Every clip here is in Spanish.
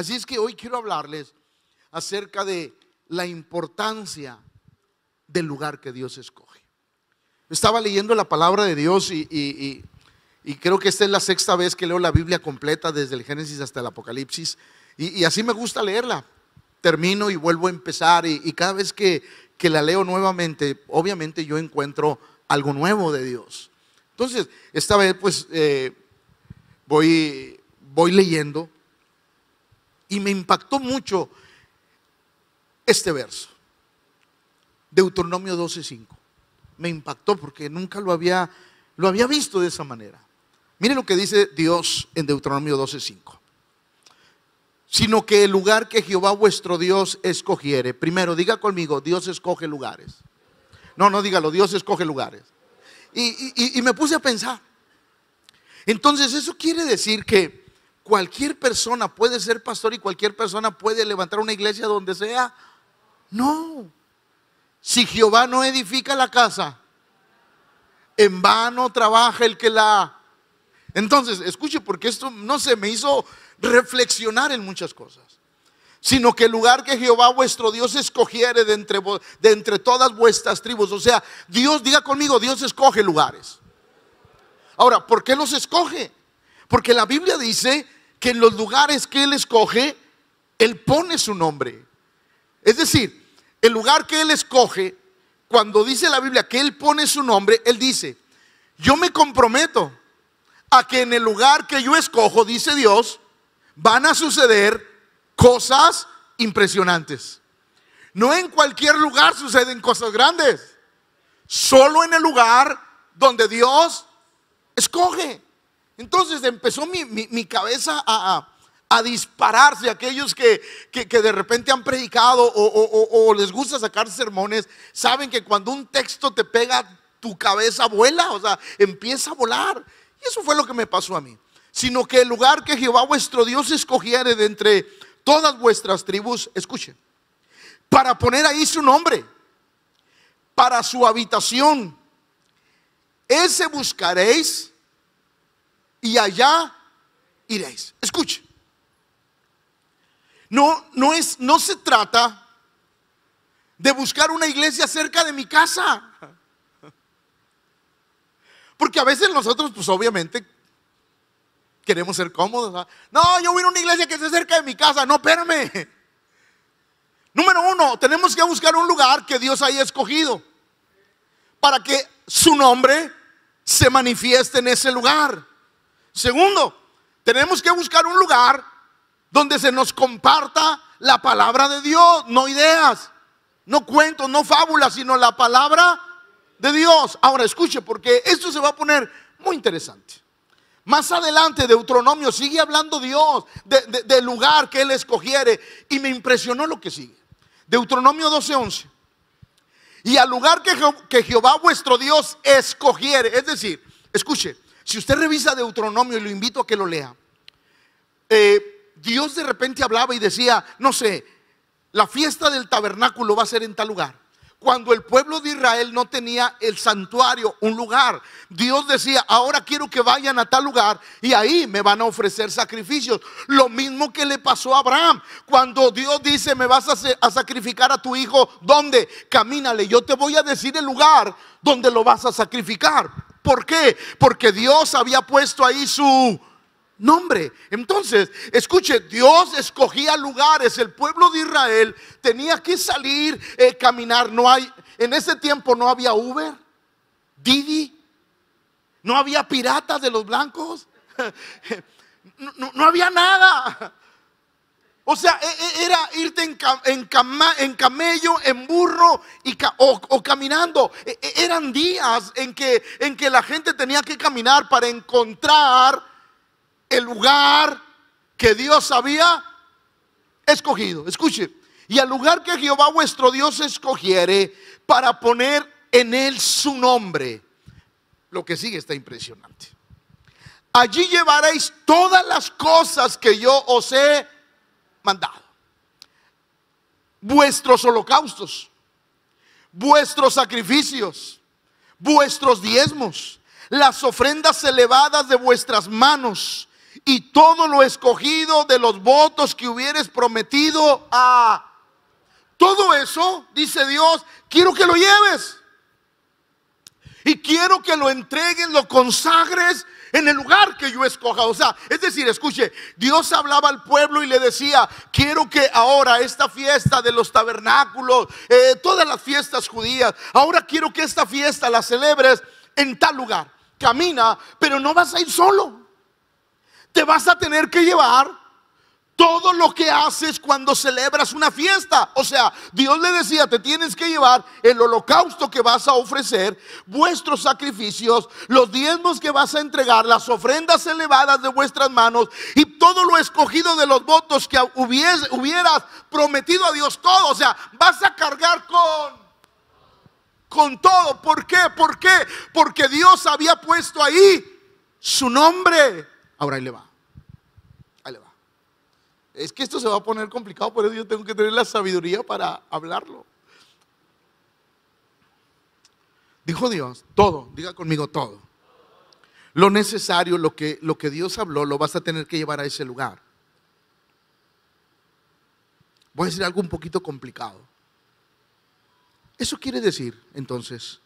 Así es que hoy quiero hablarles acerca de la importancia del lugar que Dios escoge. Estaba leyendo la palabra de Dios y, creo que esta es la sexta vez que leo la Biblia completa desde el Génesis hasta el Apocalipsis y, así me gusta leerla. Termino y vuelvo a empezar y, cada vez que, la leo nuevamente, obviamente yo encuentro algo nuevo de Dios. Entonces, esta vez pues eh, voy, voy leyendo y me impactó mucho este verso. Deuteronomio 12:5. Me impactó porque nunca lo había lo había visto de esa manera. Mire lo que dice Dios en Deuteronomio 12:5. Sino que el lugar que Jehová vuestro Dios escogiere. Primero, diga conmigo, Dios escoge lugares. No, no dígalo, Dios escoge lugares. y me puse a pensar. Entonces, eso quiere decir que cualquier persona puede ser pastor y cualquier persona puede levantar una iglesia donde sea. No. Si Jehová no edifica la casa, en vano trabaja el que la... Entonces, escuche, porque esto, no se me hizo reflexionar en muchas cosas. Sino que el lugar que Jehová vuestro Dios escogiere de entre, de entre todas vuestras tribus. O sea, Dios, diga conmigo, Dios escoge lugares. Ahora, ¿por qué los escoge? Porque la Biblia dice que en los lugares que Él escoge, Él pone su nombre. Es decir, el lugar que Él escoge, cuando dice la Biblia que Él pone su nombre, Él dice, yo me comprometo a que en el lugar que yo escojo, dice Dios, van a suceder cosas impresionantes. No en cualquier lugar suceden cosas grandes, solo en el lugar donde Dios escoge. Entonces empezó mi, cabeza a, dispararse. Aquellos que, de repente han predicado o, o les gusta sacar sermones, saben que cuando un texto te pega, tu cabeza vuela, o sea, empieza a volar. Y eso fue lo que me pasó a mí. Sino que el lugar que Jehová vuestro Dios escogiere de entre todas vuestras tribus, escuchen, para poner ahí su nombre, para su habitación, ese buscaréis y allá iréis. Escuche. No, no es, no se trata de buscar una iglesia cerca de mi casa. Porque a veces nosotros, pues obviamente, queremos ser cómodos. No, yo voy a una iglesia que esté cerca de mi casa. No, espérame Número uno, tenemos que buscar un lugar que Dios haya escogido para que su nombre se manifieste en ese lugar. Segundo, tenemos que buscar un lugar donde se nos comparta la palabra de Dios, no ideas, no cuentos, no fábulas, sino la palabra de Dios. Ahora escuche, porque esto se va a poner muy interesante. Más adelante, Deuteronomio sigue hablando Dios del lugar que Él escogiere. Y me impresionó lo que sigue. Deuteronomio 12:11. Y al lugar que, que Jehová vuestro Dios escogiere, es decir, escuche, si usted revisa Deuteronomio y lo invito a que lo lea, eh, Dios de repente hablaba y decía, no sé, la fiesta del tabernáculo va a ser en tal lugar. Cuando el pueblo de Israel no tenía el santuario, un lugar, Dios decía, ahora quiero que vayan a tal lugar y ahí me van a ofrecer sacrificios. Lo mismo que le pasó a Abraham. Cuando Dios dice, me vas a, a sacrificar a tu hijo, ¿dónde? Camínale, yo te voy a decir el lugar donde lo vas a sacrificar. ¿Por qué? Porque Dios había puesto ahí su nombre. Entonces, escuche, Dios escogía lugares, el pueblo de Israel tenía que salir, eh, caminar. No hay, en ese tiempo no había Uber, Didi, no había piratas de los blancos, no había nada. O sea, e, e, era irte en, camello, en burro y, o, caminando. E, eran días en que, en que la gente tenía que caminar para encontrar el lugar que Dios había escogido. Escuche, y al lugar que Jehová vuestro Dios escogiere para poner en él su nombre. Lo que sigue está impresionante. Allí llevaréis todas las cosas que yo os he mandado. Vuestros holocaustos, vuestros sacrificios, vuestros diezmos, las ofrendas elevadas de vuestras manos y todo lo escogido de los votos que hubieres prometido a... Todo eso, dice Dios, quiero que lo lleves. Y quiero que lo entregues, lo consagres en el lugar que yo escoja. O sea, es decir, escuche, Dios hablaba al pueblo y le decía, quiero que ahora esta fiesta de los tabernáculos, eh, todas las fiestas judías, ahora quiero que esta fiesta la celebres en tal lugar. Camina, pero no vas a ir solo. Te vas a tener que llevar todo lo que haces cuando celebras una fiesta. O sea, Dios le decía, te tienes que llevar el holocausto que vas a ofrecer, vuestros sacrificios, los diezmos que vas a entregar, las ofrendas elevadas de vuestras manos y todo lo escogido de los votos que hubieras prometido a Dios todo. O sea, vas a cargar con... Con todo. ¿Por qué? ¿Por qué? Porque Dios había puesto ahí su nombre. Ahora ahí le va. Es que esto se va a poner complicado, por eso yo tengo que tener la sabiduría para hablarlo. Dijo Dios, todo, diga conmigo todo. Lo necesario, lo que, lo que Dios habló, lo vas a tener que llevar a ese lugar. Voy a decir algo un poquito complicado. Eso quiere decir, entonces,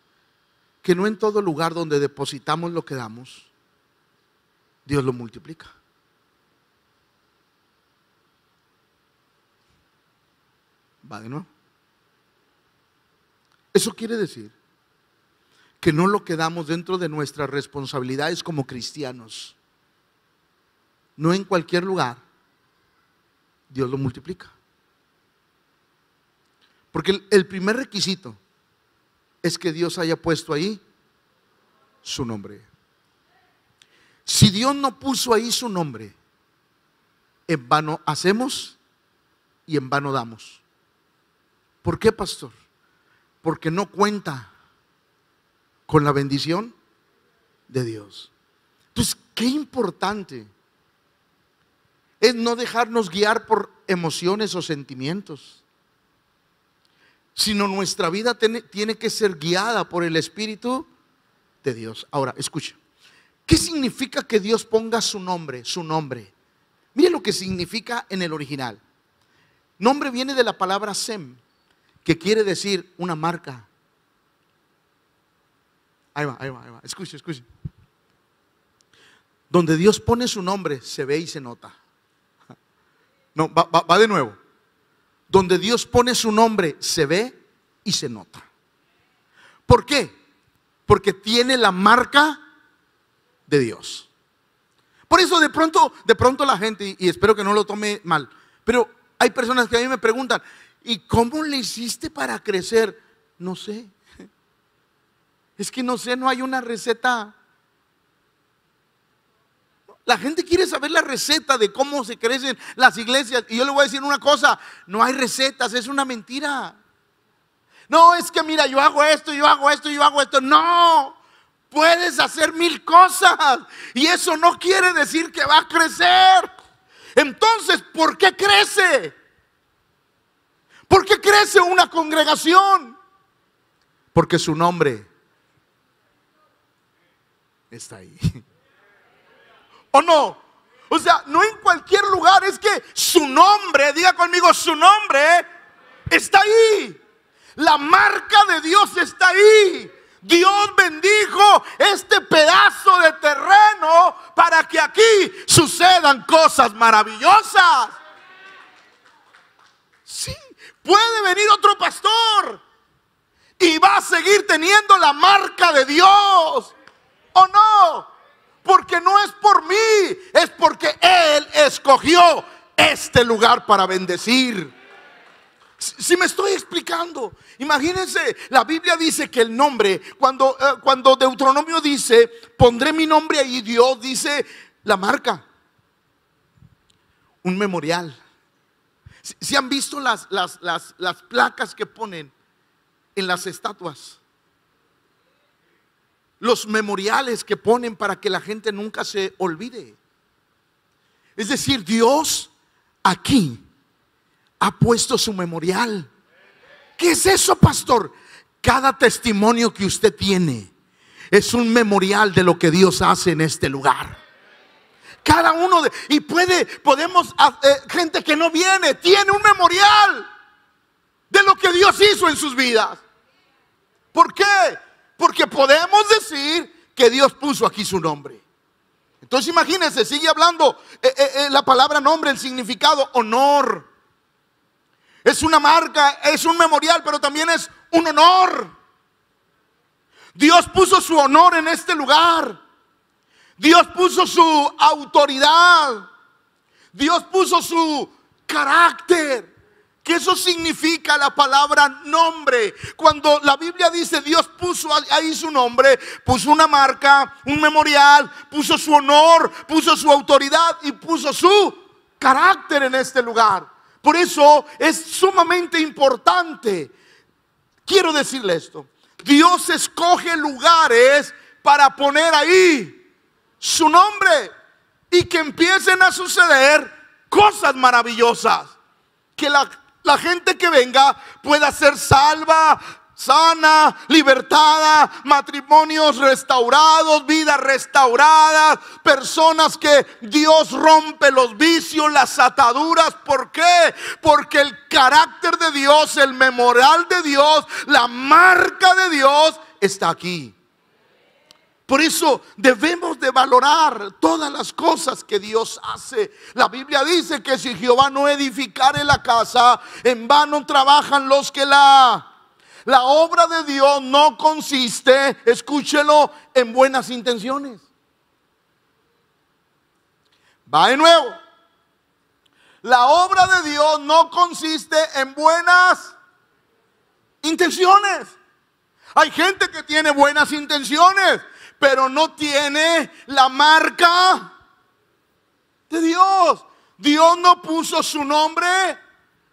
que no en todo lugar donde depositamos lo que damos, Dios lo multiplica. va de nuevo. Eso quiere decir que no lo quedamos dentro de nuestras responsabilidades como cristianos. No en cualquier lugar Dios lo multiplica. Porque el primer requisito es que Dios haya puesto ahí su nombre. Si Dios no puso ahí su nombre, en vano hacemos y en vano damos. ¿Por qué, pastor? Porque no cuenta con la bendición de Dios. Entonces, qué importante es no dejarnos guiar por emociones o sentimientos, sino nuestra vida tiene, tiene que ser guiada por el Espíritu de Dios. Ahora, escucha, ¿qué significa que Dios ponga su nombre, su nombre? Mire lo que significa en el original. Nombre viene de la palabra Sem, que quiere decir una marca. Ahí va, ahí va, ahí va. Escuche, escuche. Donde Dios pone su nombre, se ve y se nota. No, va, va de nuevo. Donde Dios pone su nombre, se ve y se nota. ¿Por qué? Porque tiene la marca de Dios. Por eso de pronto, de pronto la gente, y espero que no lo tome mal, pero hay personas que a mí me preguntan, ¿Y cómo le hiciste para crecer? No sé. Es que no sé, no hay una receta. La gente quiere saber la receta de cómo se crecen las iglesias. Y yo le voy a decir una cosa, no hay recetas, es una mentira. No, es que mira, yo hago esto, yo hago esto, yo hago esto. No, puedes hacer mil cosas. Y eso no quiere decir que va a crecer. Entonces, ¿por qué crece? ¿Por qué crece una congregación? Porque su nombre está ahí. ¿O no? O sea, no en cualquier lugar, es que su nombre, diga conmigo, su nombre está ahí. La marca de Dios está ahí. Dios bendijo este pedazo de terreno para que aquí sucedan cosas maravillosas. Puede venir otro pastor y va a seguir teniendo la marca de Dios. ¿O no? Porque no es por mí, es porque Él escogió este lugar para bendecir. Si me estoy explicando, imagínense, la Biblia dice que el nombre, cuando, eh, cuando Deuteronomio dice, pondré mi nombre ahí, Dios dice la marca, un memorial. Si, han visto las, las placas que ponen en las estatuas, los memoriales que ponen para que la gente nunca se olvide. Es decir, Dios aquí ha puesto su memorial. ¿Qué es eso, pastor? Cada testimonio que usted tiene es un memorial de lo que Dios hace en este lugar. Cada uno de, y puede, podemos, eh, gente que no viene, tiene un memorial de lo que Dios hizo en sus vidas. ¿Por qué? Porque podemos decir que Dios puso aquí su nombre. Entonces imagínense, sigue hablando eh, eh, la palabra nombre, el significado honor. Es una marca, es un memorial, pero también es un honor. Dios puso su honor en este lugar. Dios puso su autoridad. Dios puso su carácter. Que eso significa la palabra nombre. Cuando la Biblia dice Dios puso ahí su nombre, puso una marca, un memorial, puso su honor, puso su autoridad y puso su carácter en este lugar. Por eso es sumamente importante. Quiero decirle esto. Dios escoge lugares para poner ahí su nombre y que empiecen a suceder cosas maravillosas. Que la, gente que venga pueda ser salva, sana, libertada, matrimonios restaurados, vidas restauradas, personas que Dios rompe los vicios, las ataduras. ¿Por qué? Porque el carácter de Dios, el memorial de Dios, la marca de Dios está aquí. Por eso debemos de valorar todas las cosas que Dios hace. La Biblia dice que si Jehová no edificare la casa, en vano trabajan los que la... La obra de Dios no consiste, escúchelo, en buenas intenciones. Va de nuevo. La obra de Dios no consiste en buenas intenciones. Hay gente que tiene buenas intenciones, pero no tiene la marca de Dios. Dios no puso su nombre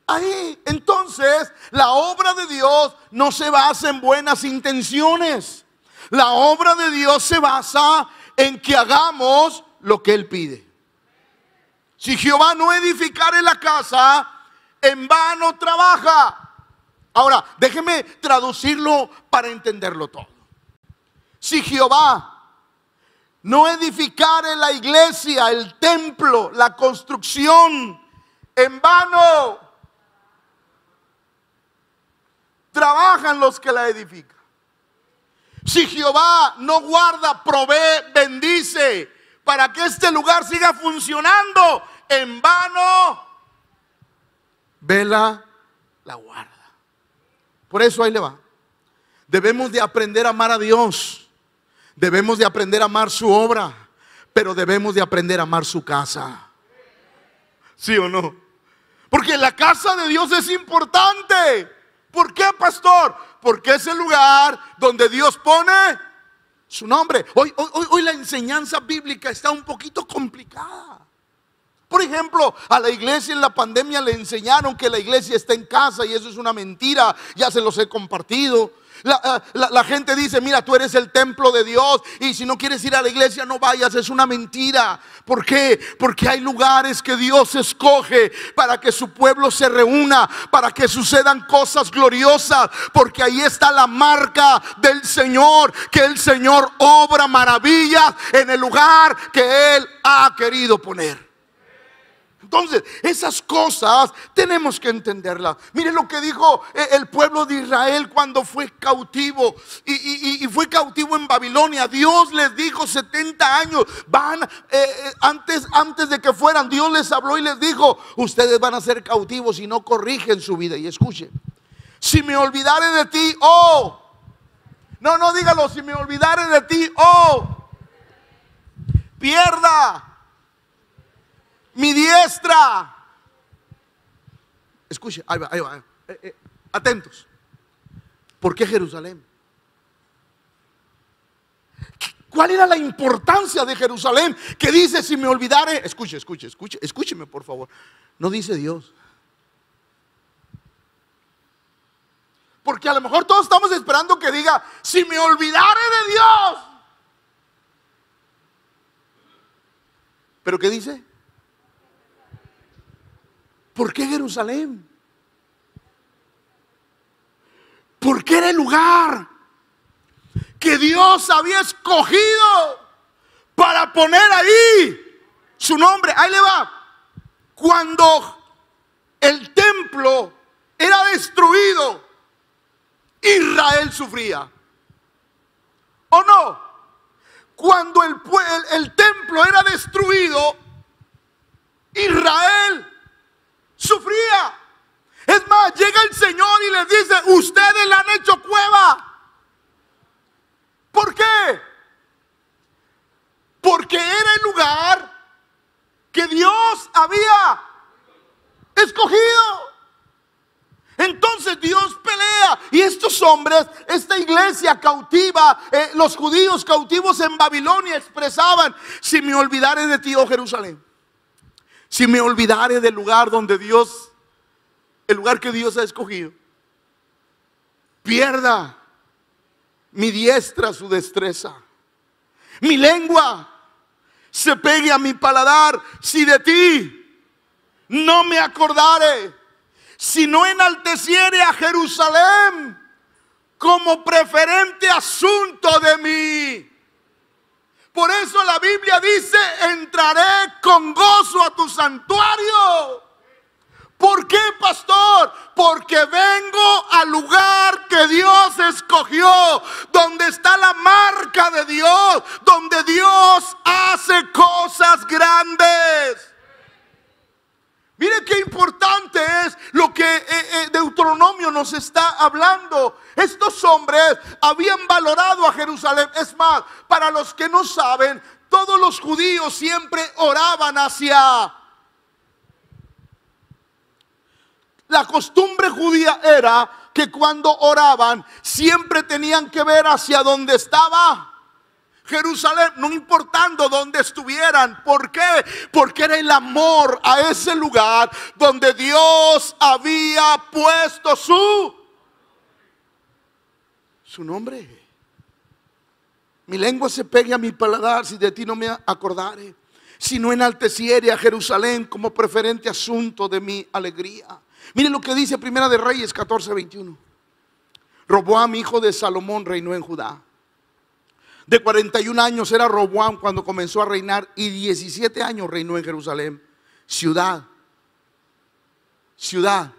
ahí. Entonces, la obra de Dios no se basa en buenas intenciones. La obra de Dios se basa en que hagamos lo que Él pide. Si Jehová no edificare la casa, en vano trabaja. Ahora, déjeme traducirlo para entenderlo todo si Jehová no edificare la iglesia, el templo, la construcción, en vano trabajan los que la edifican. Si Jehová no guarda, provee, bendice para que este lugar siga funcionando, en vano vela la guarda. Por eso ahí le va. Debemos de aprender a amar a Dios Debemos de aprender a amar su obra, pero debemos de aprender a amar su casa. ¿Sí o no? Porque la casa de Dios es importante. ¿Por qué, pastor? Porque es el lugar donde Dios pone su nombre. Hoy, hoy, hoy la enseñanza bíblica está un poquito complicada. Por ejemplo, a la iglesia en la pandemia le enseñaron que la iglesia está en casa y eso es una mentira. Ya se los he compartido. Ah, la, gente dice, mira, tú eres el templo de Dios y si no quieres ir a la iglesia no vayas, es una mentira. ¿Por qué? Porque hay lugares que Dios escoge para que su pueblo se reúna, para que sucedan cosas gloriosas, porque ahí está la marca del Señor, que el Señor obra maravillas en el lugar que Él ha querido poner. Entonces, esas cosas tenemos que entenderlas. Mire lo que dijo eh, el pueblo de Israel cuando fue cautivo y, fue cautivo en Babilonia. Dios les dijo 70 años, van eh, eh, antes, antes de que fueran, Dios les habló y les dijo, ustedes van a ser cautivos y no corrigen su vida. Y escuchen, si me olvidare de ti, oh, no, no dígalo, si me olvidare de ti, oh, pierda mi diestra. Escuche, ahí va, ahí va. Eh, eh, eh, atentos. ¿Por qué Jerusalén? ¿Cuál era la importancia de Jerusalén? Que dice, si me olvidare, escuche, escuche, escuche, escúcheme por favor. No dice Dios. Porque a lo mejor todos estamos esperando que diga, si me olvidare de Dios. Pero ¿qué dice? ¿Por qué Jerusalén? ¿Por qué era el lugar que Dios había escogido para poner ahí su nombre? Ahí le va. Cuando el templo era destruido, Israel sufría. ¿O no? Cuando el, el, templo era destruido, Israel sufría. Es más, llega el Señor y le dice, ustedes le han hecho cueva. ¿Por qué? Porque era el lugar que Dios había escogido. Entonces Dios pelea y estos hombres, esta iglesia cautiva, eh, los judíos cautivos en Babilonia expresaban, si me olvidare de ti, oh Jerusalén si me olvidare del lugar donde Dios, el lugar que Dios ha escogido, pierda mi diestra su destreza, mi lengua se pegue a mi paladar, si de ti no me acordare, si no enalteciere a Jerusalén como preferente asunto de mí. Por eso la Biblia dice, entraré con gozo a tu santuario. ¿Por qué, pastor? Porque vengo al lugar que Dios escogió, donde está la marca de Dios, donde Dios hace cosas grandes. Mire qué importante es lo que eh, eh, Deuteronomio nos está hablando. Estos hombres habían valorado a Jerusalén. Es más, para los que no saben, todos los judíos siempre oraban hacia... La costumbre judía era que cuando oraban siempre tenían que ver hacia donde estaba Jerusalén, no importando dónde estuvieran. ¿Por qué? Porque era el amor a ese lugar donde Dios había puesto su, su nombre. Mi lengua se pegue a mi paladar si de ti no me acordare, si no enalteciere a Jerusalén como preferente asunto de mi alegría. Mire lo que dice Primera de Reyes 14, 21. mi hijo de Salomón, reinó en Judá de 41 años era Roboam cuando comenzó a reinar y 17 años reinó en Jerusalén, ciudad, ciudad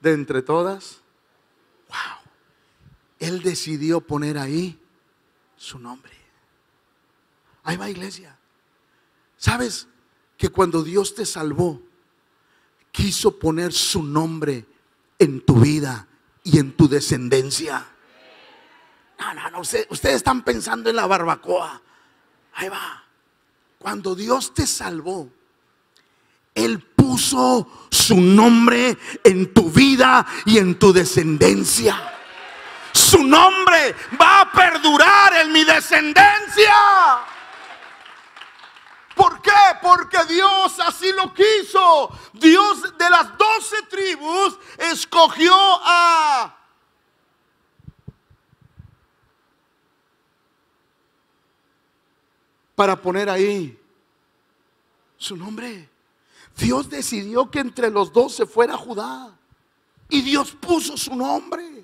de entre todas. Wow, él decidió poner ahí su nombre. Ahí va iglesia. ¿Sabes que cuando Dios te salvó, quiso poner su nombre en tu vida y en tu descendencia? ustedes están pensando en la barbacoa. Ahí va. Cuando Dios te salvó, Él puso su nombre en tu vida y en tu descendencia. Su nombre va a perdurar en mi descendencia. ¿Por qué? Porque Dios así lo quiso. Dios de las doce tribus escogió a para poner ahí su nombre. Dios decidió que entre los dos se fuera Judá. Y Dios puso su nombre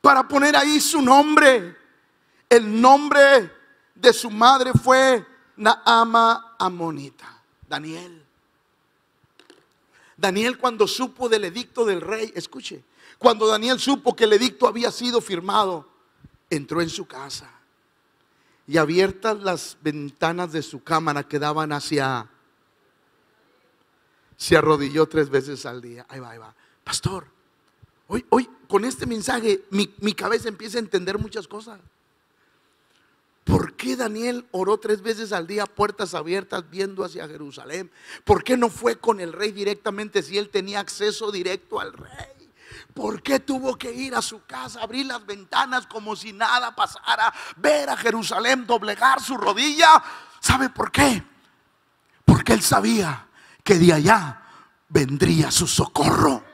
para poner ahí su nombre. El nombre de su madre fue Naama Amonita, Daniel. Daniel cuando supo del edicto del rey, escuche, cuando Daniel supo que el edicto había sido firmado, entró en su casa y abiertas las ventanas de su cámara que daban hacia... Se arrodilló tres veces al día. Ahí va, ahí va. Pastor, hoy, hoy con este mensaje mi, mi cabeza empieza a entender muchas cosas. ¿Por qué Daniel oró tres veces al día, puertas abiertas, viendo hacia Jerusalén? ¿Por qué no fue con el rey directamente si él tenía acceso directo al rey? ¿Por qué tuvo que ir a su casa, abrir las ventanas como si nada pasara, ver a Jerusalén doblegar su rodilla? ¿Sabe por qué? Porque él sabía que de allá vendría su socorro.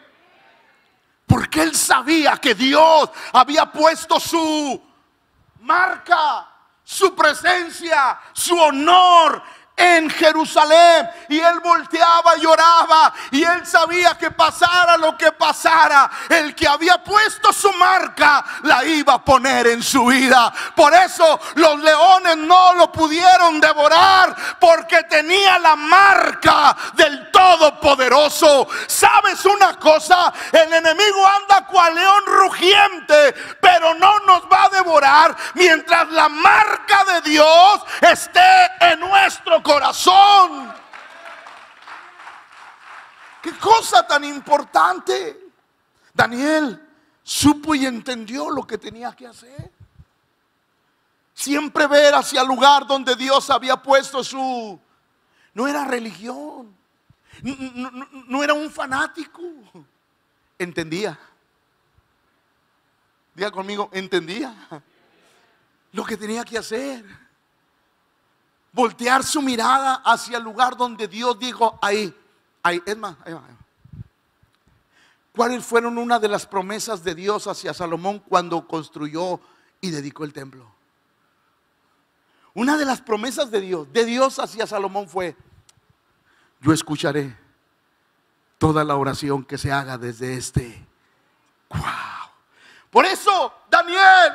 Porque él sabía que Dios había puesto su marca, su presencia, su honor en Jerusalén. Y él volteaba, lloraba. Y él sabía que pasara lo que pasara, el que había puesto su marca la iba a poner en su vida. Por eso los leones no lo pudieron devorar, porque tenía la marca del Todopoderoso. ¿Sabes una cosa? El enemigo anda cual león rugiente, pero no nos va a devorar mientras la marca de Dios esté en nuestro corazón. Qué cosa tan importante. Daniel supo y entendió lo que tenía que hacer. Siempre ver hacia el lugar donde Dios había puesto su... No era religión. No, era un fanático. Entendía. Diga conmigo, entendía lo que tenía que hacer voltear su mirada hacia el lugar donde Dios dijo, ahí, ahí, es más, ahí ¿Cuáles fueron una de las promesas de Dios hacia Salomón cuando construyó y dedicó el templo? Una de las promesas de Dios, de Dios hacia Salomón fue, yo escucharé toda la oración que se haga desde este. Wow. Por eso Daniel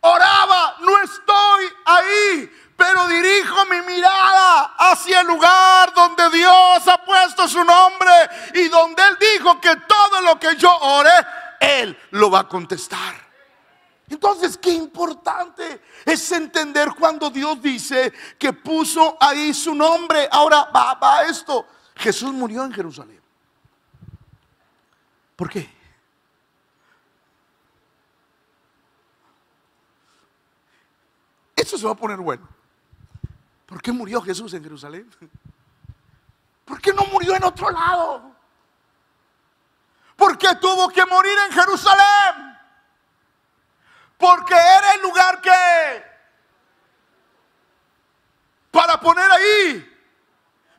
oraba, no estoy ahí, pero dirijo mi mirada hacia el lugar donde Dios ha puesto su nombre y donde Él dijo que todo lo que yo ore, Él lo va a contestar. Entonces, qué importante es entender cuando Dios dice que puso ahí su nombre. Ahora va, va esto. Jesús murió en Jerusalén. ¿Por qué? Esto se va a poner bueno. ¿Por qué murió Jesús en Jerusalén? ¿Por qué no murió en otro lado? ¿Por qué tuvo que morir en Jerusalén? Porque era el lugar que para poner ahí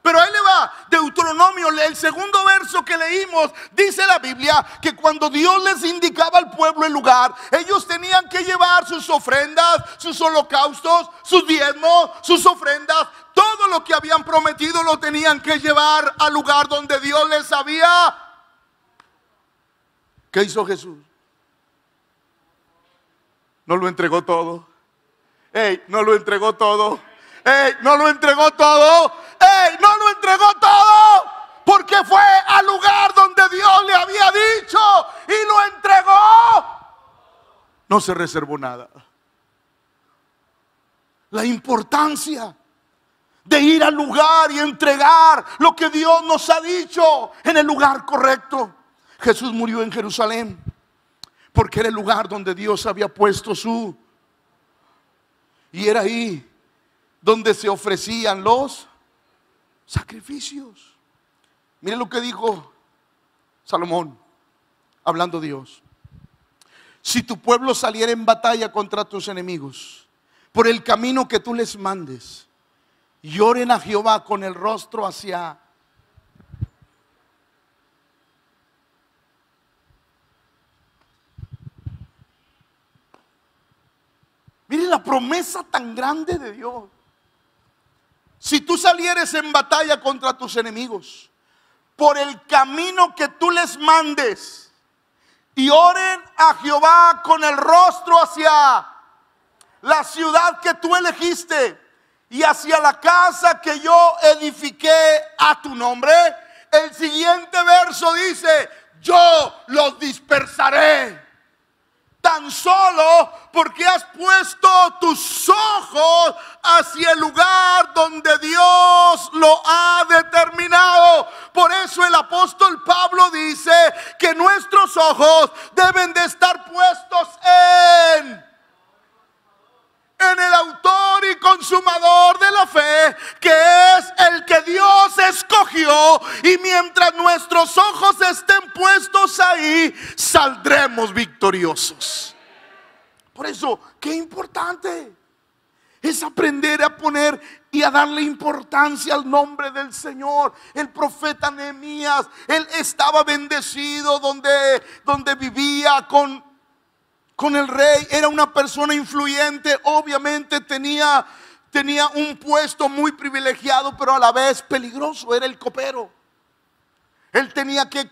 pero ahí le va, Deuteronomio, el segundo verso que leímos, dice la Biblia que cuando Dios les indicaba al pueblo el lugar, ellos tenían que llevar sus ofrendas, sus holocaustos, sus diezmos, sus ofrendas, todo lo que habían prometido lo tenían que llevar al lugar donde Dios les había. ¿Qué hizo Jesús? No lo entregó todo. Hey, no lo entregó todo. ¿No lo entregó todo? ¡Ey! ¿No lo entregó todo? Porque fue al lugar donde Dios le había dicho y lo entregó. No se reservó nada. La importancia de ir al lugar y entregar lo que Dios nos ha dicho en el lugar correcto. Jesús murió en Jerusalén porque era el lugar donde Dios había puesto su... Y era ahí donde se ofrecían los sacrificios. Miren lo que dijo Salomón, hablando Dios. Si tu pueblo saliera en batalla contra tus enemigos, por el camino que tú les mandes, lloren a Jehová con el rostro hacia Miren la promesa tan grande de Dios. Si tú salieres en batalla contra tus enemigos, por el camino que tú les mandes, y oren a Jehová con el rostro hacia la ciudad que tú elegiste y hacia la casa que yo edifiqué a tu nombre, el siguiente verso dice, yo los dispersaré tan solo porque has puesto tus ojos hacia el lugar donde Dios lo ha determinado. Por eso el apóstol Pablo dice que nuestros ojos deben de estar puestos en en el autor y consumador de la fe, que es el que Dios escogió. Y mientras nuestros ojos estén puestos ahí, saldremos victoriosos. Por eso, qué importante es aprender a poner y a darle importancia al nombre del Señor. El profeta Nehemías, él estaba bendecido donde, donde vivía con con el rey, era una persona influyente, obviamente tenía, tenía un puesto muy privilegiado, pero a la vez peligroso, era el copero. Él tenía que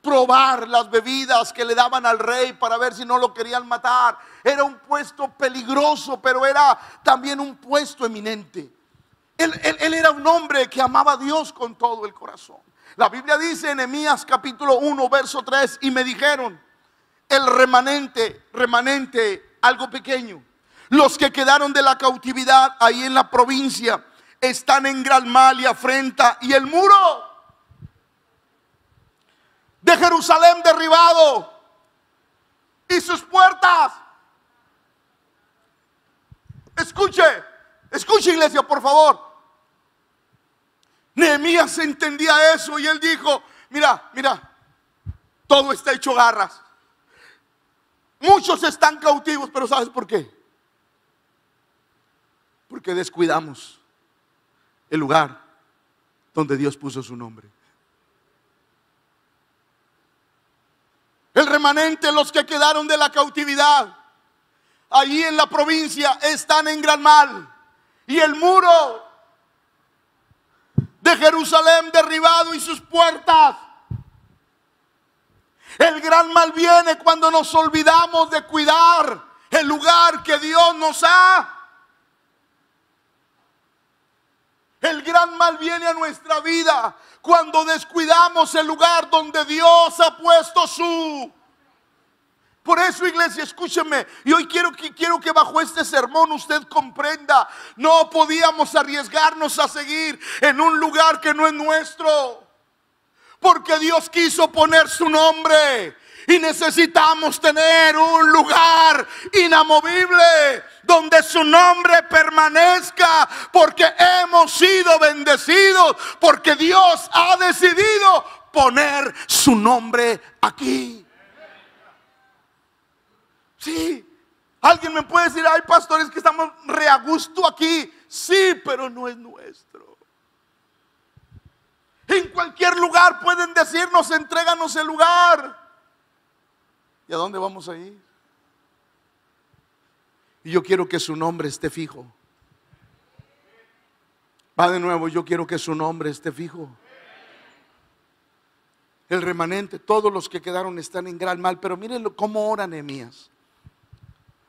probar las bebidas que le daban al rey para ver si no lo querían matar. Era un puesto peligroso, pero era también un puesto eminente. Él, era un hombre que amaba a Dios con todo el corazón. La Biblia dice en Emías capítulo 1, verso 3, y me dijeron, el remanente, remanente, algo pequeño. Los que quedaron de la cautividad ahí en la provincia están en gran mal y afrenta. Y el muro de Jerusalén derribado y sus puertas. Escuche, escuche iglesia, por favor. Nehemías entendía eso y él dijo, mira, mira, todo está hecho garras. Muchos están cautivos, pero ¿sabes por qué? Porque descuidamos el lugar donde Dios puso su nombre. El remanente, los que quedaron de la cautividad, allí en la provincia, están en gran mal. Y el muro de Jerusalén derribado y sus puertas el gran mal viene cuando nos olvidamos de cuidar el lugar que Dios nos ha. El gran mal viene a nuestra vida cuando descuidamos el lugar donde Dios ha puesto su. Por eso, iglesia, escúcheme. Y hoy quiero que, quiero que bajo este sermón usted comprenda. No podíamos arriesgarnos a seguir en un lugar que no es nuestro porque Dios quiso poner su nombre. Y necesitamos tener un lugar inamovible donde su nombre permanezca, porque hemos sido bendecidos, porque Dios ha decidido poner su nombre aquí. Sí, alguien me puede decir, ay pastores que estamos reagusto aquí. Sí, pero no es nuestro. En cualquier lugar pueden decirnos, entréganos el lugar. ¿Y a dónde vamos a ir? Y yo quiero que su nombre esté fijo. Va de nuevo, yo quiero que su nombre esté fijo. El remanente, todos los que quedaron están en gran mal, pero miren cómo ora Nehemías.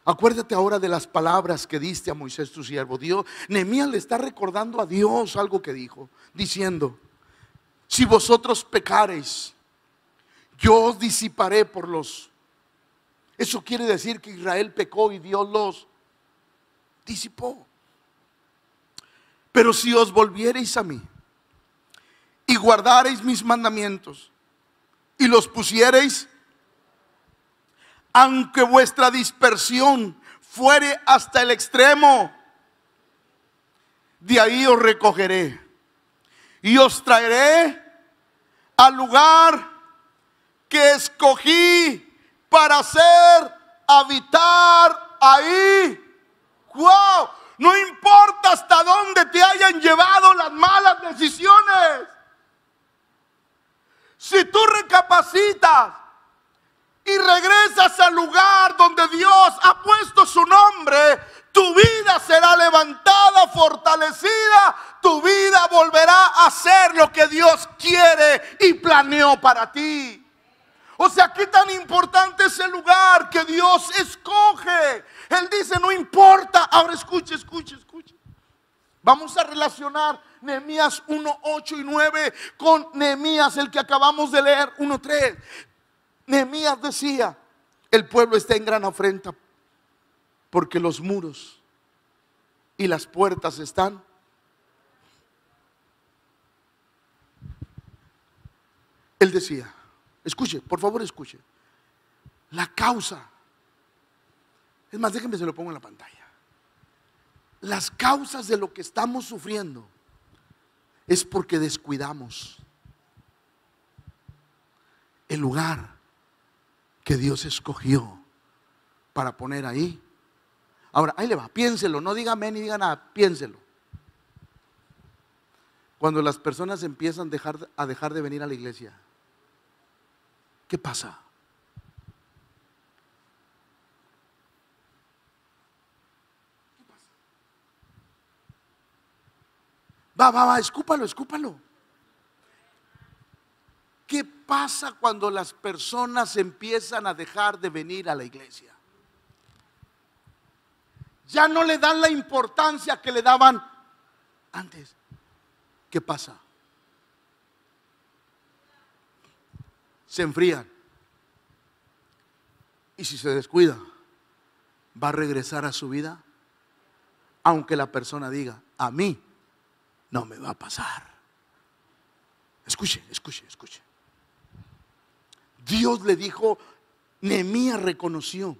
Acuérdate ahora de las palabras que diste a Moisés tu siervo. Dios, Nehemías le está recordando a Dios algo que dijo, diciendo, si vosotros pecareis, yo os disiparé por los. Eso quiere decir que Israel pecó y Dios los disipó. Pero si os volviereis a mí y guardareis mis mandamientos y los pusiereis, aunque vuestra dispersión fuere hasta el extremo, de ahí os recogeré y os traeré al lugar que escogí para hacer habitar ahí. ¡Wow! No importa hasta dónde te hayan llevado las malas decisiones. Si tú recapacitas y regresas al lugar donde Dios ha puesto su nombre, tu vida será levantada, fortalecida, tu vida volverá a ser lo que Dios quiere y planeó para ti. O sea, qué tan importante es el lugar que Dios escoge. Él dice, no importa. Ahora escuche, escuche, escuche. Vamos a relacionar Nehemías 1, 8 y 9 con Nehemías, el que acabamos de leer, 1, 3. Nehemías decía, el pueblo está en gran afrenta porque los muros y las puertas están. Él decía, escuche, por favor escuche, la causa, es más, déjenme se lo pongo en la pantalla, las causas de lo que estamos sufriendo es porque descuidamos el lugar que Dios escogió para poner ahí Ahora, ahí le va, piénselo, no diga me ni diga nada, piénselo. Cuando las personas empiezan a dejar de venir a la iglesia, ¿qué pasa? ¿Qué pasa? Va, va, va, escúpalo, escúpalo. ¿Qué pasa cuando las personas empiezan a dejar de venir a la iglesia? Ya no le dan la importancia que le daban antes. ¿Qué pasa? Se enfrían. Y si se descuida, va a regresar a su vida, aunque la persona diga, a mí no me va a pasar. Escuche, escuche, escuche. Dios le dijo, Nemía reconoció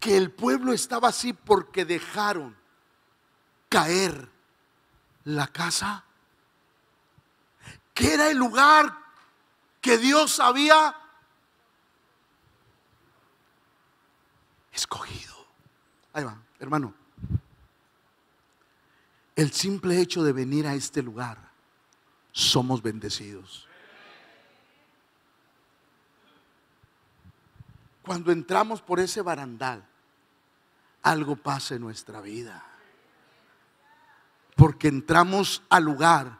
que el pueblo estaba así porque dejaron caer la casa, que era el lugar que Dios había escogido. Ahí va, hermano. El simple hecho de venir a este lugar, somos bendecidos. Cuando entramos por ese barandal, algo pasa en nuestra vida. Porque entramos al lugar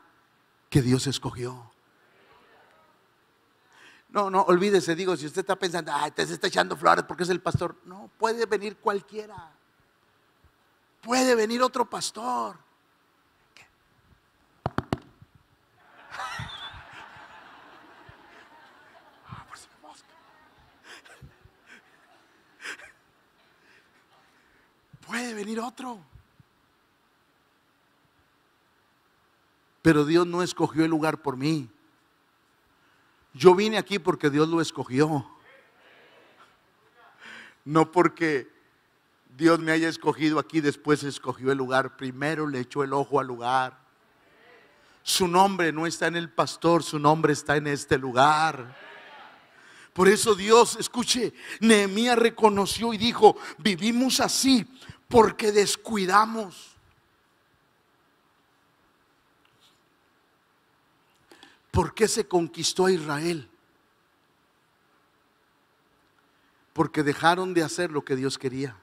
que Dios escogió. No, no, olvídese, digo, si usted está pensando, te está echando flores porque es el pastor. No, puede venir cualquiera. Puede venir otro pastor. puede venir otro. Pero Dios no escogió el lugar por mí. Yo vine aquí porque Dios lo escogió. No porque Dios me haya escogido aquí, después escogió el lugar. Primero le echó el ojo al lugar. Su nombre no está en el pastor, su nombre está en este lugar. Por eso Dios, escuche, Nehemías reconoció y dijo, vivimos así porque descuidamos. ¿Por qué se conquistó a Israel? Porque dejaron de hacer lo que Dios quería.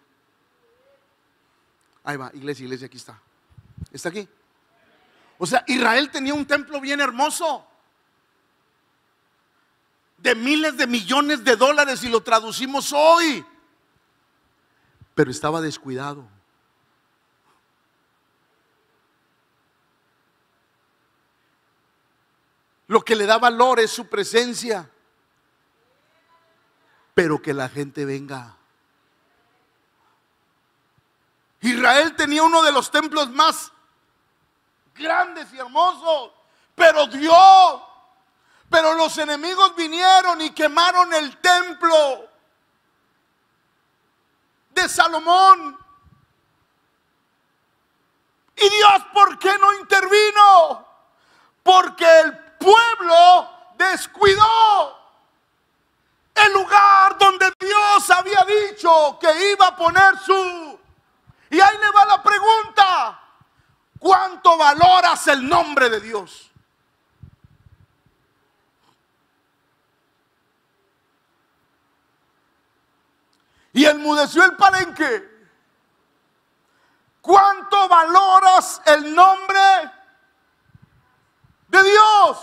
Ahí va, iglesia, iglesia, aquí está. ¿Está aquí? O sea, Israel tenía un templo bien hermoso de miles de millones de dólares y lo traducimos hoy pero estaba descuidado. Lo que le da valor es su presencia, pero que la gente venga. Israel tenía uno de los templos más grandes y hermosos, pero Dios, pero los enemigos vinieron y quemaron el templo. Salomón. ¿Y Dios por qué no intervino? Porque el pueblo descuidó el lugar donde Dios había dicho que iba a poner su... Y ahí le va la pregunta, ¿cuánto valoras el nombre de Dios? y enmudeció el palenque. ¿Cuánto valoras el nombre de Dios?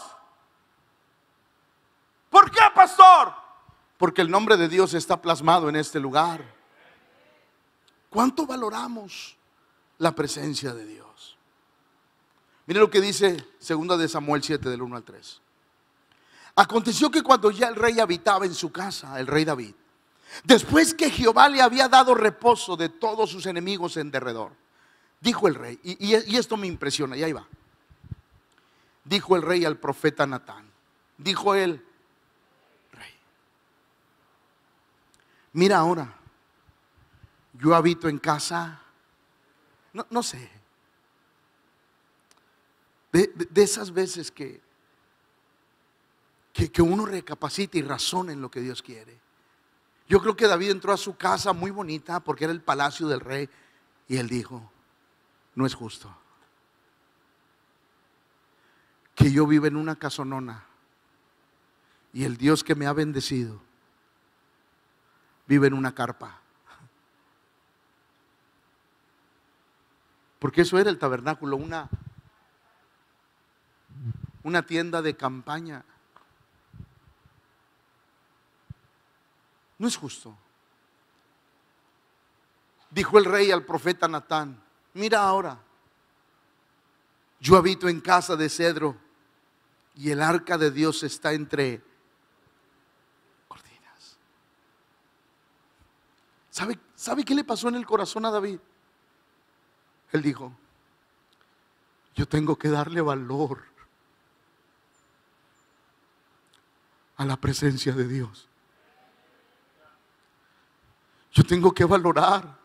¿Por qué, pastor? Porque el nombre de Dios está plasmado en este lugar. ¿Cuánto valoramos la presencia de Dios? Mire lo que dice 2 de Samuel 7 del 1 al 3. Aconteció que cuando ya el rey habitaba en su casa, el rey David, Después que Jehová le había dado reposo de todos sus enemigos en derredor, dijo el rey, y, esto me impresiona, y ahí va, dijo el rey al profeta Natán, dijo él, rey, mira ahora, yo habito en casa, no, sé, de, esas veces que, que, que uno recapacita y razona en lo que Dios quiere. Yo creo que David entró a su casa muy bonita porque era el palacio del rey y él dijo, no es justo que yo vivo en una casonona y el Dios que me ha bendecido vive en una carpa. Porque eso era el tabernáculo, una, una tienda de campaña. No es justo. Dijo el rey al profeta Natán, mira ahora, yo habito en casa de cedro y el arca de Dios está entre cortinas. ¿Sabe, ¿Sabe qué le pasó en el corazón a David? Él dijo, yo tengo que darle valor a la presencia de Dios. Yo tengo que valorar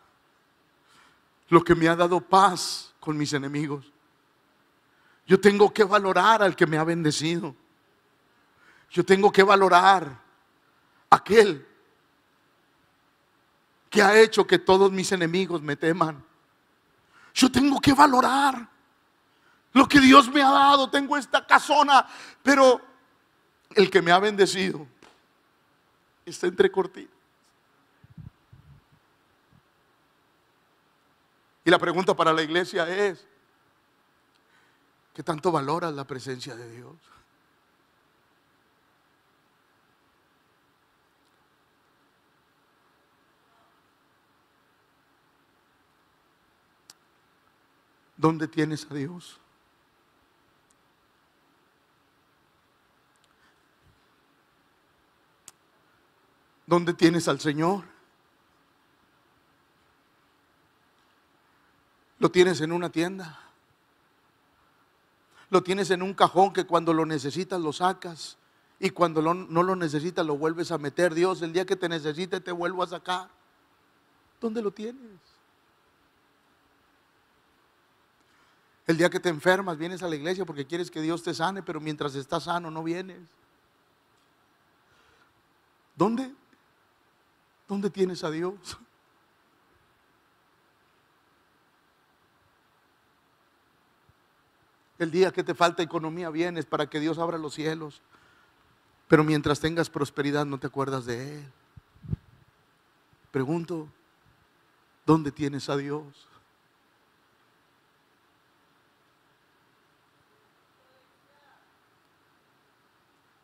lo que me ha dado paz con mis enemigos. Yo tengo que valorar al que me ha bendecido. Yo tengo que valorar aquel que ha hecho que todos mis enemigos me teman. Yo tengo que valorar lo que Dios me ha dado. Tengo esta casona, pero el que me ha bendecido está entre cortinas. Y la pregunta para la iglesia es, ¿qué tanto valoras la presencia de Dios? ¿Dónde tienes a Dios? ¿Dónde tienes al Señor? Lo tienes en una tienda. Lo tienes en un cajón que cuando lo necesitas lo sacas y cuando no lo necesitas lo vuelves a meter. Dios, el día que te necesite te vuelvo a sacar. ¿Dónde lo tienes? El día que te enfermas vienes a la iglesia porque quieres que Dios te sane, pero mientras estás sano no vienes. ¿Dónde? ¿Dónde tienes a Dios? El día que te falta economía vienes para que Dios abra los cielos. Pero mientras tengas prosperidad no te acuerdas de Él. Pregunto, ¿dónde tienes a Dios?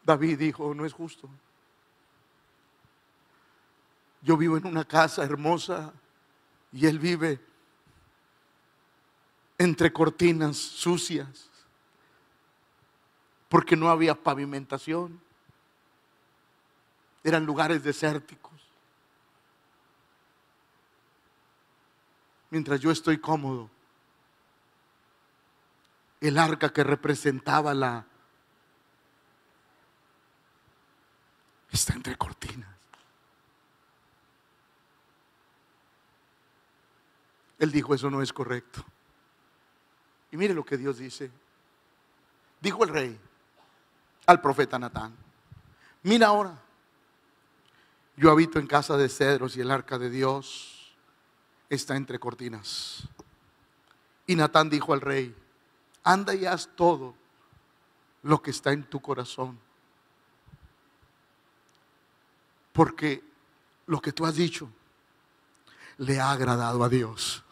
David dijo, no es justo. Yo vivo en una casa hermosa y él vive entre cortinas sucias, porque no había pavimentación, eran lugares desérticos. Mientras yo estoy cómodo, el arca que representaba la... está entre cortinas. Él dijo, eso no es correcto. Y mire lo que Dios dice. Dijo el rey al profeta Natán, mira ahora, yo habito en casa de cedros y el arca de Dios está entre cortinas. Y Natán dijo al rey, anda y haz todo lo que está en tu corazón. Porque lo que tú has dicho le ha agradado a Dios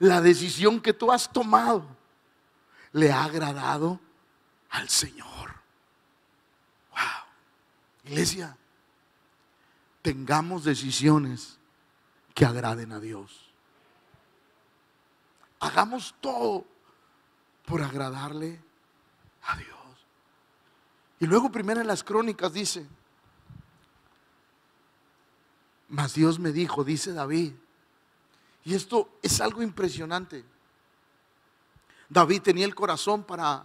la decisión que tú has tomado le ha agradado al Señor. Wow. Iglesia, tengamos decisiones que agraden a Dios. Hagamos todo por agradarle a Dios. Y luego primero en las crónicas dice, mas Dios me dijo, dice David, y esto es algo impresionante. David tenía el corazón para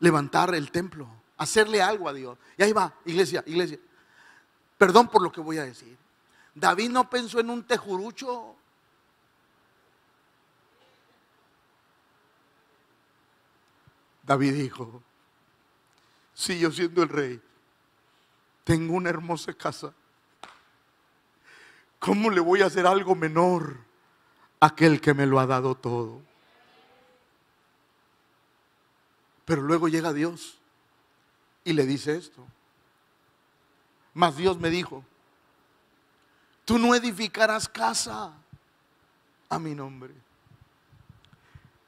levantar el templo, hacerle algo a Dios. Y ahí va, iglesia, iglesia. Perdón por lo que voy a decir. David no pensó en un tejurucho. David dijo, si yo siendo el rey, tengo una hermosa casa ¿Cómo le voy a hacer algo menor a aquel que me lo ha dado todo? Pero luego llega Dios y le dice esto. Mas Dios me dijo, tú no edificarás casa a mi nombre,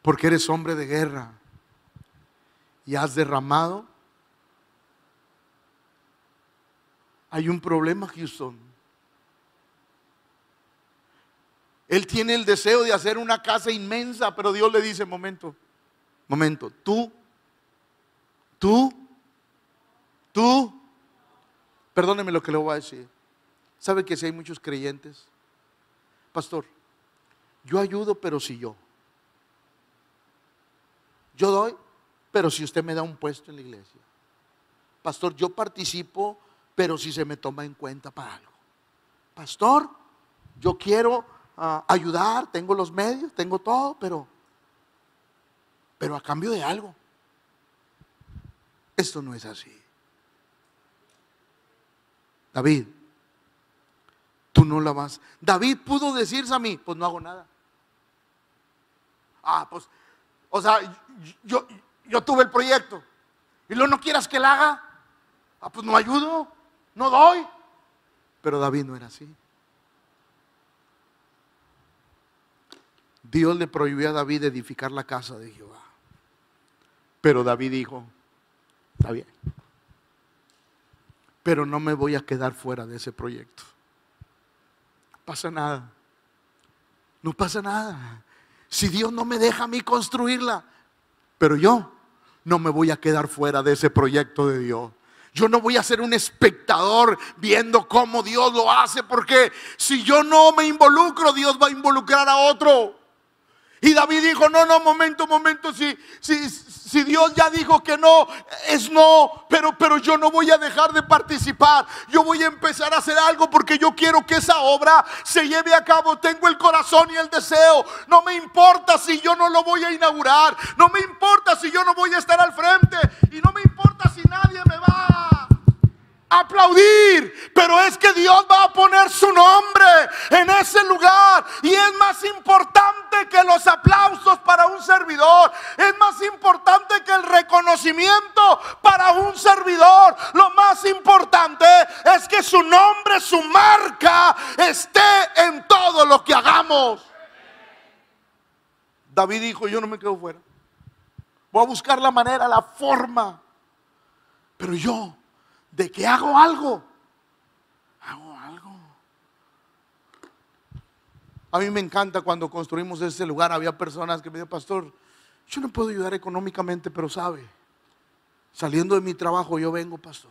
porque eres hombre de guerra y has derramado. Hay un problema, Houston. Él tiene el deseo de hacer una casa inmensa, pero Dios le dice, momento, momento, tú, tú, tú, perdóneme lo que le voy a decir. ¿Sabe que si hay muchos creyentes? Pastor, yo ayudo, pero si yo. Yo doy, pero si usted me da un puesto en la iglesia. Pastor, yo participo, pero si se me toma en cuenta para algo. Pastor, yo quiero ayudar, tengo los medios, tengo todo, pero, pero a cambio de algo. Esto no es así. David, tú no la vas. David pudo decirse a mí, pues no hago nada. Ah, pues, o sea, yo, yo tuve el proyecto. Y luego no quieras que la haga. Ah, pues no ayudo, no doy. Pero David no era así. Dios le prohibió a David edificar la casa de Jehová. Pero David dijo, está bien, pero no me voy a quedar fuera de ese proyecto. pasa nada. No pasa nada. Si Dios no me deja a mí construirla, pero yo no me voy a quedar fuera de ese proyecto de Dios. Yo no voy a ser un espectador viendo cómo Dios lo hace, porque si yo no me involucro, Dios va a involucrar a otro. Y David dijo, no, no, momento, momento, si, si, si Dios ya dijo que no, es no, pero, pero yo no voy a dejar de participar, yo voy a empezar a hacer algo porque yo quiero que esa obra se lleve a cabo, tengo el corazón y el deseo, no me importa si yo no lo voy a inaugurar, no me importa si yo no voy a estar al frente y no me importa si nadie me va aplaudir, pero es que Dios va a poner su nombre en ese lugar y es más importante que los aplausos para un servidor, es más importante que el reconocimiento para un servidor, lo más importante es que su nombre, su marca esté en todo lo que hagamos. David dijo, yo no me quedo fuera, voy a buscar la manera, la forma, pero yo de que hago algo. Hago algo. A mí me encanta cuando construimos ese lugar, había personas que me dijeron, pastor, yo no puedo ayudar económicamente, pero sabe, saliendo de mi trabajo yo vengo, pastor.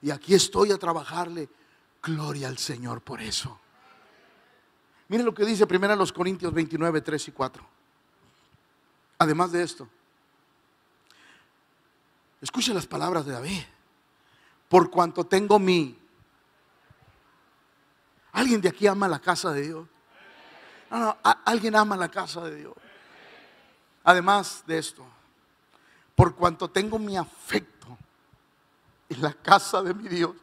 Y aquí estoy a trabajarle. Gloria al Señor por eso. Mire lo que dice primero los Corintios 29, 3 y 4. Además de esto, escuche las palabras de David por cuanto tengo mi. ¿Alguien de aquí ama la casa de Dios? No, no, alguien ama la casa de Dios. Además de esto, por cuanto tengo mi afecto en la casa de mi Dios,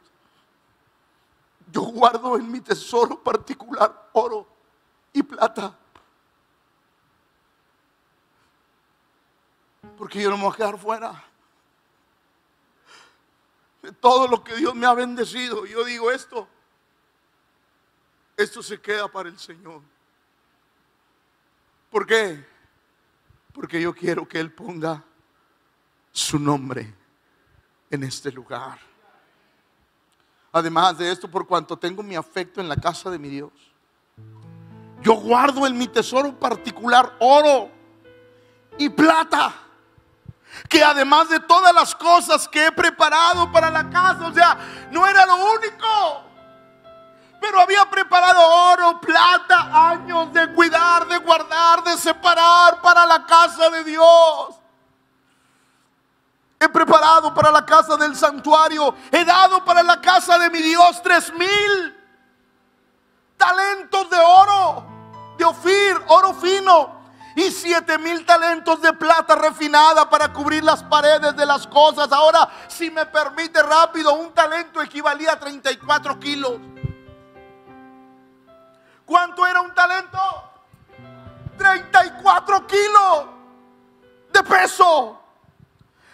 yo guardo en mi tesoro particular oro y plata. Porque yo no me voy a quedar fuera todo lo que Dios me ha bendecido. Yo digo esto, esto se queda para el Señor. ¿Por qué? Porque yo quiero que Él ponga su nombre en este lugar. Además de esto, por cuanto tengo mi afecto en la casa de mi Dios, yo guardo en mi tesoro particular oro y plata que además de todas las cosas que he preparado para la casa, o sea, no era lo único, pero había preparado oro, plata, años de cuidar, de guardar, de separar para la casa de Dios. He preparado para la casa del santuario, he dado para la casa de mi Dios tres mil talentos de oro, de ofir, oro fino, y siete mil talentos de plata refinada para cubrir las paredes de las cosas. Ahora, si me permite rápido, un talento equivalía a 34 kilos. ¿Cuánto era un talento? 34 kilos de peso.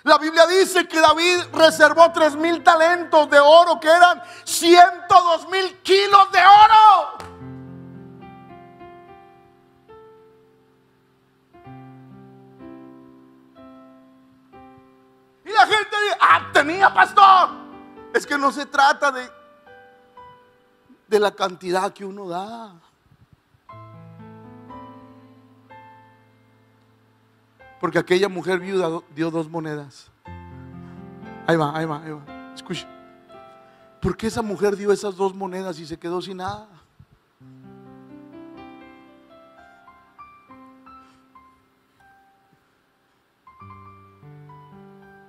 La Biblia dice que David reservó tres mil talentos de oro, que eran 102 mil kilos de oro. gente ah, tenía pastor. Es que no se trata de, de la cantidad que uno da. Porque aquella mujer viuda dio dos monedas. Ahí va, ahí va, ahí va. Escucha. ¿Por qué esa mujer dio esas dos monedas y se quedó sin nada?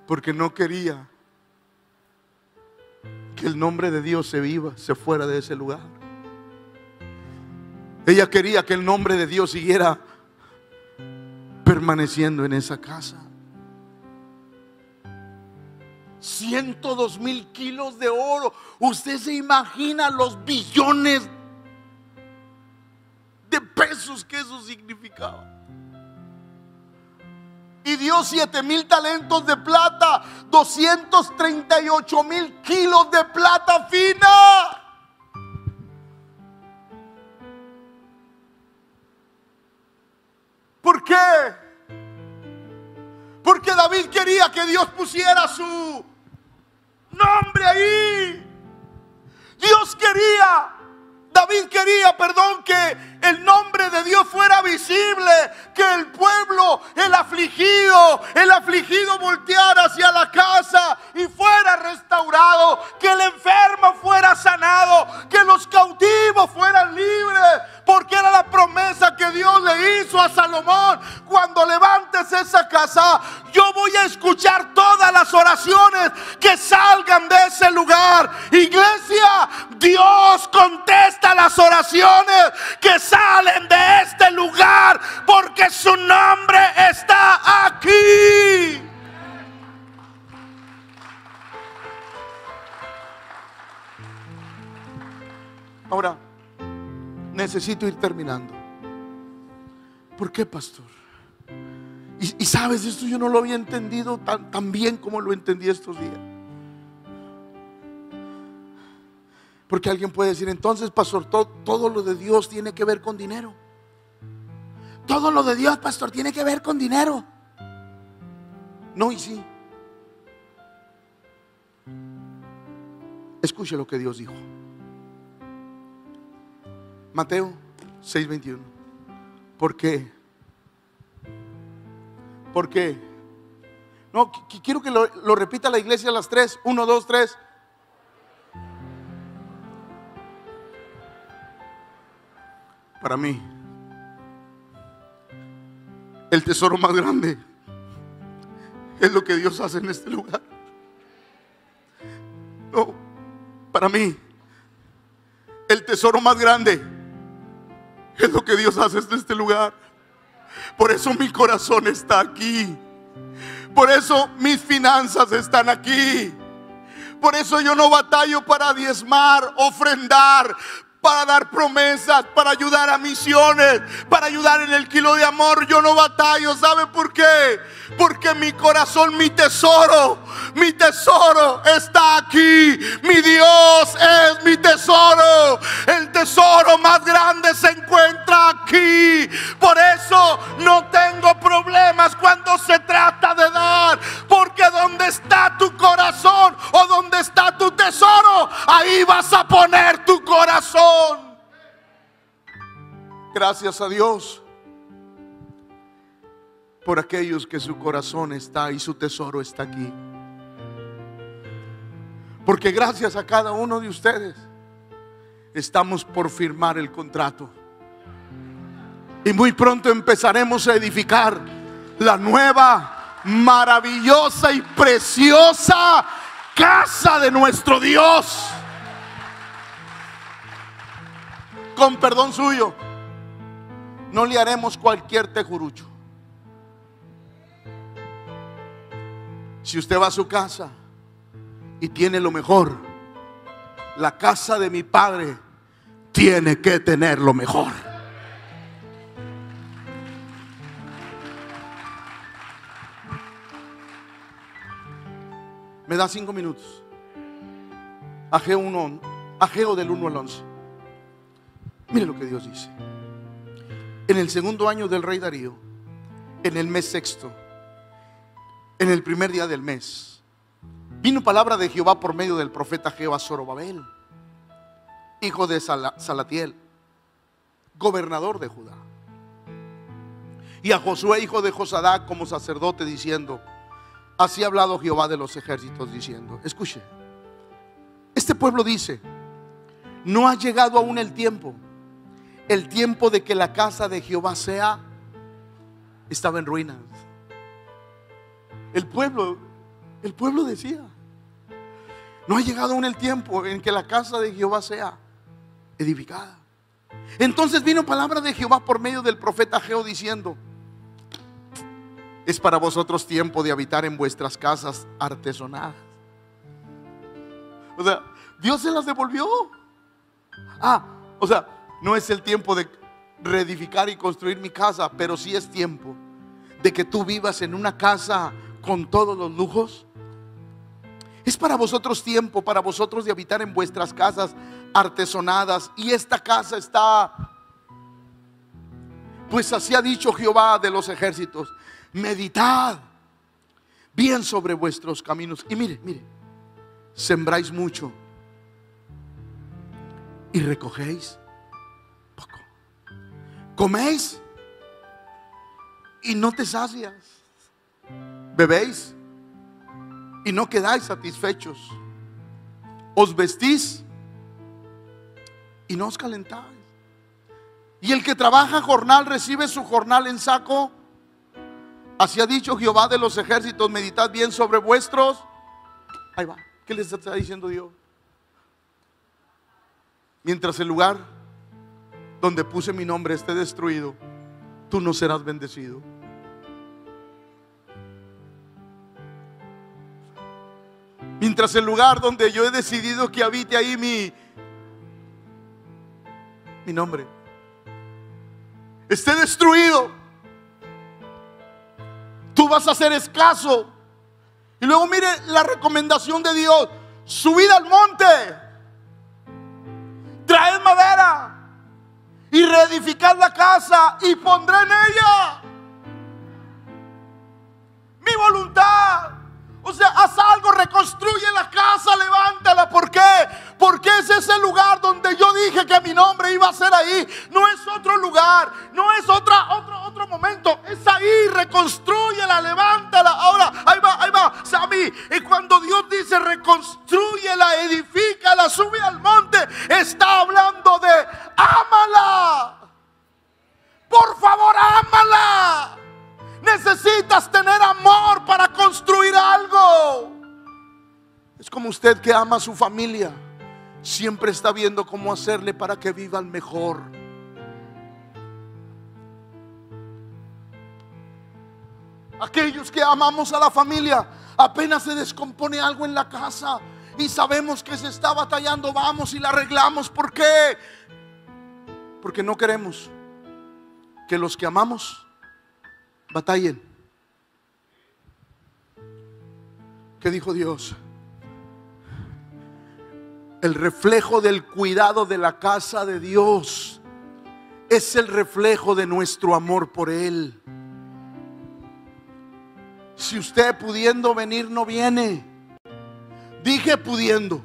porque no quería que el nombre de Dios se viva, se fuera de ese lugar. Ella quería que el nombre de Dios siguiera permaneciendo en esa casa. 102 mil kilos de oro. Usted se imagina los billones de pesos que eso significaba y dio 7 mil talentos de plata, 238 mil kilos de plata fina. ¿Por qué? Porque David quería que Dios pusiera su nombre ahí. Dios quería David quería, perdón, que el nombre de Dios fuera visible, que el pueblo, el afligido, el afligido volteara hacia la casa y fuera restaurado, que el enfermo fuera sanado, que los cautivos fueran libres, porque era la promesa que Dios le hizo a Salomón, cuando levantes esa casa, yo voy a escuchar todo las oraciones que salgan de ese lugar. Iglesia, Dios contesta las oraciones que salen de este lugar porque su nombre está aquí. Ahora, necesito ir terminando. Porque pastor? Y, sabes, esto yo no lo había entendido tan, bien como lo entendí estos días. Porque alguien puede decir, entonces, pastor, todo, lo de Dios tiene que ver con dinero. Todo lo de Dios, pastor, tiene que ver con dinero. No, y sí. Escuche lo que Dios dijo. Mateo 6:21. Porque ¿Por qué? No, quiero que lo, lo, repita la iglesia a las tres. Uno, dos, tres. Para mí, el tesoro más grande es lo que Dios hace en este lugar. No, para mí, el tesoro más grande es lo que Dios hace en este lugar. Por eso mi corazón está aquí. Por eso mis finanzas están aquí. Por eso yo no batallo para diezmar, ofrendar, para dar promesas, para ayudar a misiones, para ayudar en el kilo de amor. Yo no batallo. ¿Sabe por qué? Porque mi corazón, mi tesoro, mi tesoro está aquí. Mi Dios es mi tesoro. El tesoro más grande se encuentra aquí. Por eso no tengo problemas cuando se trata de dar. Porque donde está tu corazón o donde está tu tesoro, ahí vas a poner tu corazón. Gracias a Dios por aquellos que su corazón está y su tesoro está aquí. Porque gracias a cada uno de ustedes estamos por firmar el contrato. Y muy pronto empezaremos a edificar la nueva, maravillosa y preciosa casa de nuestro Dios. Con perdón suyo, no le haremos cualquier tejurucho. Si usted va a su casa y tiene lo mejor, la casa de mi padre tiene que tener lo mejor. Me da cinco minutos. Ageo, Ageo del 1 al 11. Mire lo que Dios dice. En el segundo año del rey Darío, en el mes sexto, en el primer día del mes, vino palabra de Jehová por medio del profeta Jehová Zorobabel, hijo de Salatiel, gobernador de Judá. Y a Josué, hijo de Josadá, como sacerdote, diciendo, así ha hablado Jehová de los ejércitos, diciendo, escuche, este pueblo dice, no ha llegado aún el tiempo, el tiempo de que la casa de Jehová sea, estaba en ruinas. El pueblo, el pueblo decía, no ha llegado aún el tiempo en que la casa de Jehová sea edificada. Entonces vino palabra de Jehová por medio del profeta Geo diciendo, es para vosotros tiempo de habitar en vuestras casas artesonadas. O sea, Dios se las devolvió. Ah, o sea, no es el tiempo de reedificar y construir mi casa, pero sí es tiempo de que tú vivas en una casa con todos los lujos? Es para vosotros tiempo, para vosotros de habitar en vuestras casas artesonadas. Y esta casa está, pues así ha dicho Jehová de los ejércitos, meditad bien sobre vuestros caminos. Y mire, mire, sembráis mucho y recogéis poco. Coméis y no te sacias bebéis y no quedáis satisfechos. Os vestís y no os calentáis. Y el que trabaja jornal recibe su jornal en saco. Así ha dicho Jehová de los ejércitos, meditad bien sobre vuestros. Ahí va, ¿qué les está diciendo Dios? Mientras el lugar donde puse mi nombre esté destruido, tú no serás bendecido. Mientras el lugar donde yo he decidido que habite ahí mi, mi nombre esté destruido, tú vas a ser escaso. Y luego mire la recomendación de Dios, subid al monte, traed madera y reedificad la casa y pondré en ella mi voluntad o sea, haz algo, reconstruye la casa, levántala. ¿Por qué? Porque ese es el lugar donde yo dije que mi nombre iba a ser ahí. No es otro lugar, no es otra, otro, otro momento. Es ahí, reconstruyela, levántala. Ahora, ahí va, ahí va, Sammy. Y cuando Dios dice reconstruyela, edifícala, sube al monte, está hablando de ámala. Por favor, ámala. Necesitas tener amor para construir algo. Es como usted que ama a su familia. Siempre está viendo cómo hacerle para que viva el mejor. Aquellos que amamos a la familia, apenas se descompone algo en la casa y sabemos que se está batallando, vamos y la arreglamos. ¿Por qué? Porque no queremos que los que amamos batallen. ¿Qué dijo Dios? El reflejo del cuidado de la casa de Dios es el reflejo de nuestro amor por Él. Si usted pudiendo venir no viene, dije pudiendo,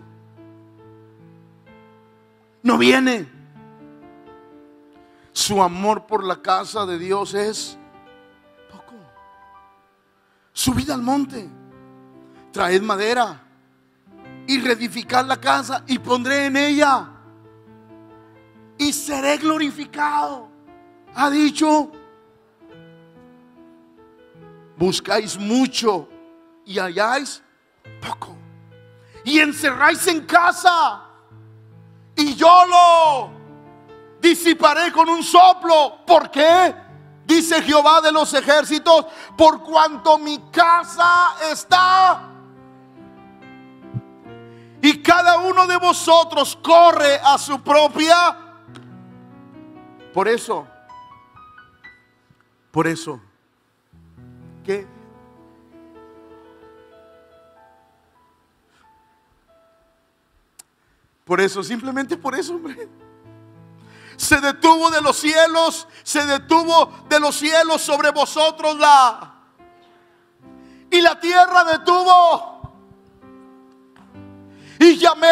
no viene. Su amor por la casa de Dios es subid al monte, traed madera y reedificad la casa y pondré en ella y seré glorificado. Ha dicho, buscáis mucho y halláis poco. Y encerráis en casa y yo lo disiparé con un soplo. ¿Por qué? dice Jehová de los ejércitos, por cuanto mi casa está... Y cada uno de vosotros corre a su propia... Por eso, por eso, que Por eso, simplemente por eso, hombre se detuvo de los cielos, se detuvo de los cielos sobre vosotros la... Y la tierra detuvo. Y llamé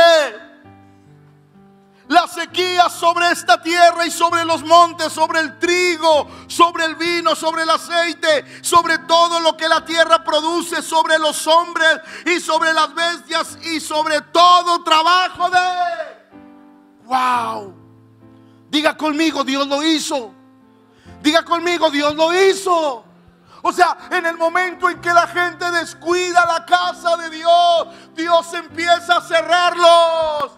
la sequía sobre esta tierra y sobre los montes, sobre el trigo, sobre el vino, sobre el aceite, sobre todo lo que la tierra produce, sobre los hombres y sobre las bestias y sobre todo trabajo de... ¡Wow! Diga conmigo, Dios lo hizo. Diga conmigo, Dios lo hizo. O sea, en el momento en que la gente descuida la casa de Dios, Dios empieza a cerrarlos.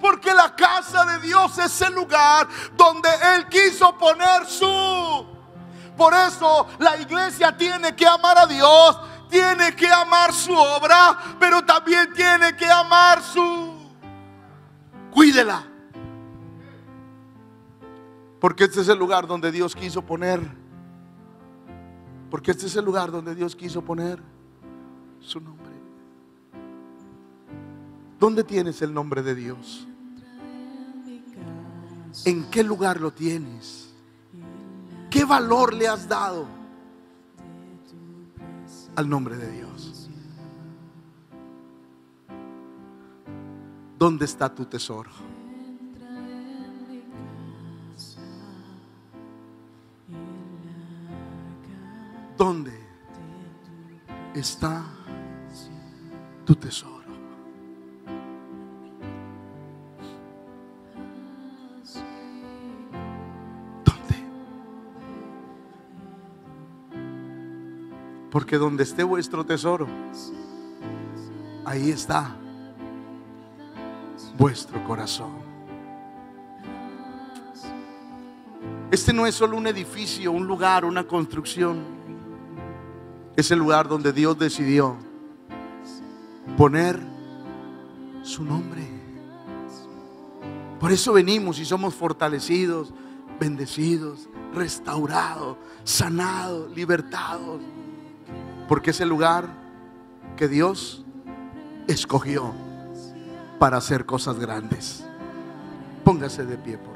Porque la casa de Dios es el lugar donde Él quiso poner su. Por eso la iglesia tiene que amar a Dios, tiene que amar su obra, pero también tiene que amar su. Cuídela. Porque este es el lugar donde Dios quiso poner. Porque este es el lugar donde Dios quiso poner su nombre. ¿Dónde tienes el nombre de Dios? ¿En qué lugar lo tienes? ¿Qué valor le has dado al nombre de Dios? ¿Dónde está tu tesoro? ¿Dónde está tu tesoro? ¿Dónde? Porque donde esté vuestro tesoro, ahí está vuestro corazón. Este no es solo un edificio, un lugar, una construcción es el lugar donde Dios decidió poner su nombre. Por eso venimos y somos fortalecidos, bendecidos, restaurados, sanados, libertados. Porque es el lugar que Dios escogió para hacer cosas grandes. Póngase de pie. Por